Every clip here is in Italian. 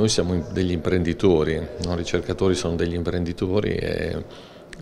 noi siamo degli imprenditori, no? i ricercatori sono degli imprenditori e,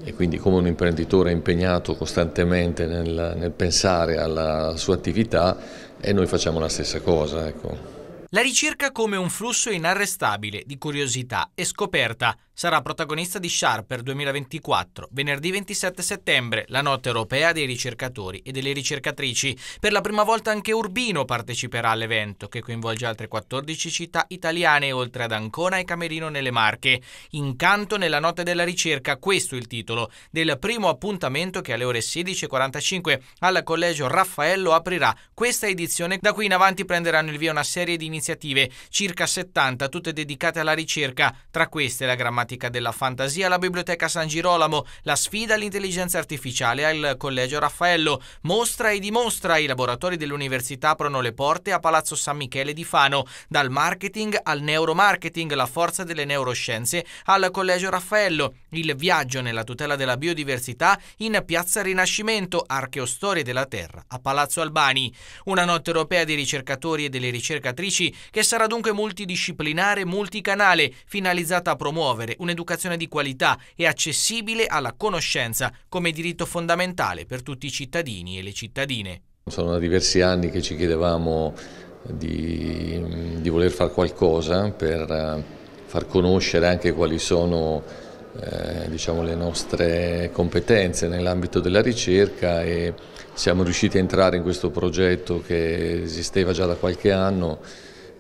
e, quindi come un imprenditore è impegnato costantemente nel, nel, pensare alla sua attività e noi facciamo la stessa cosa. Ecco. La ricerca come un flusso inarrestabile di curiosità e scoperta sarà protagonista di Sharper 2024, venerdì 27 settembre, la notte europea dei ricercatori e delle ricercatrici. Per la prima volta anche Urbino parteciperà all'evento, che coinvolge altre 14 città italiane, oltre ad Ancona e Camerino nelle Marche. Incanto nella notte della ricerca, questo è il titolo del primo appuntamento che alle ore 16.45 al Collegio Raffaello aprirà questa edizione. Da qui in avanti prenderanno il via una serie di iniziative, circa 70, tutte dedicate alla ricerca, tra queste la grammatica matematica della fantasia alla Biblioteca San Girolamo, la sfida all'intelligenza artificiale al Collegio Raffaello, mostra e dimostra, i laboratori dell'università aprono le porte a Palazzo San Michele di Fano, dal marketing al neuromarketing, la forza delle neuroscienze, al Collegio Raffaello, il viaggio nella tutela della biodiversità in Piazza Rinascimento, Archeostorie della Terra, a Palazzo Albani. Una notte europea dei ricercatori e delle ricercatrici che sarà dunque multidisciplinare e multicanale, finalizzata a promuovere un'educazione di qualità e accessibile alla conoscenza come diritto fondamentale per tutti i cittadini e le cittadine. Sono diversi anni che ci chiedevamo di, di voler fare qualcosa per eh, far conoscere anche quali sono eh, diciamo, le nostre competenze nell'ambito della ricerca e siamo riusciti a entrare in questo progetto che esisteva già da qualche anno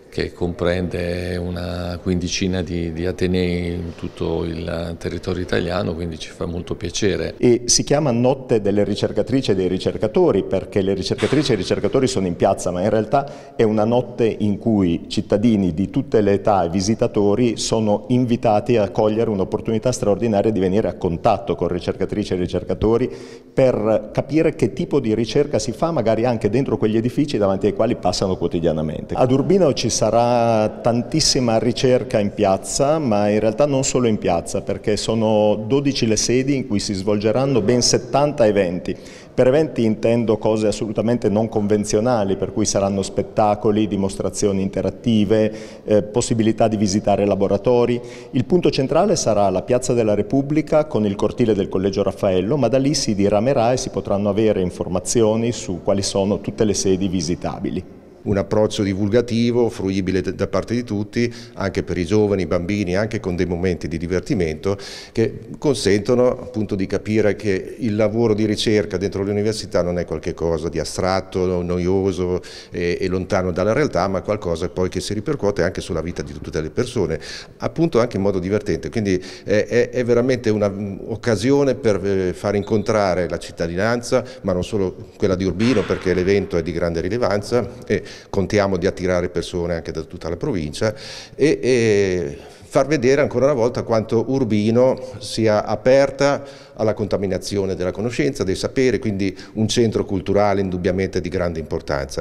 che comprende una quindicina di, di, atenei in tutto il territorio italiano, quindi ci fa molto piacere. E si chiama Notte delle ricercatrici e dei ricercatori perché le ricercatrici e i ricercatori sono in piazza, ma in realtà è una notte in cui cittadini di tutte le età e visitatori sono invitati a cogliere un'opportunità straordinaria di venire a contatto con ricercatrici e ricercatori per capire che tipo di ricerca si fa, magari anche dentro quegli edifici davanti ai quali passano quotidianamente. Ad Urbino ci sarà tantissima ricerca in piazza, ma in realtà non solo in piazza, perché sono 12 le sedi in cui si svolgeranno ben 70 eventi. Per eventi intendo cose assolutamente non convenzionali, per cui saranno spettacoli, dimostrazioni interattive, eh, possibilità di visitare laboratori. Il punto centrale sarà la Piazza della Repubblica con il cortile del Collegio Raffaello, ma da lì si diramerà e si potranno avere informazioni su quali sono tutte le sedi visitabili un approccio divulgativo, fruibile da parte di tutti, anche per i giovani, i bambini, anche con dei momenti di divertimento che consentono appunto di capire che il lavoro di ricerca dentro l'università non è qualcosa di astratto, noioso e, e, lontano dalla realtà, ma qualcosa poi che si ripercuote anche sulla vita di tutte le persone, appunto anche in modo divertente. Quindi è, è, è veramente un'occasione mm, per eh, far incontrare la cittadinanza, ma non solo quella di Urbino perché l'evento è di grande rilevanza. E, contiamo di attirare persone anche da tutta la provincia e, e far vedere ancora una volta quanto Urbino sia aperta alla contaminazione della conoscenza, del sapere, quindi un centro culturale indubbiamente di grande importanza.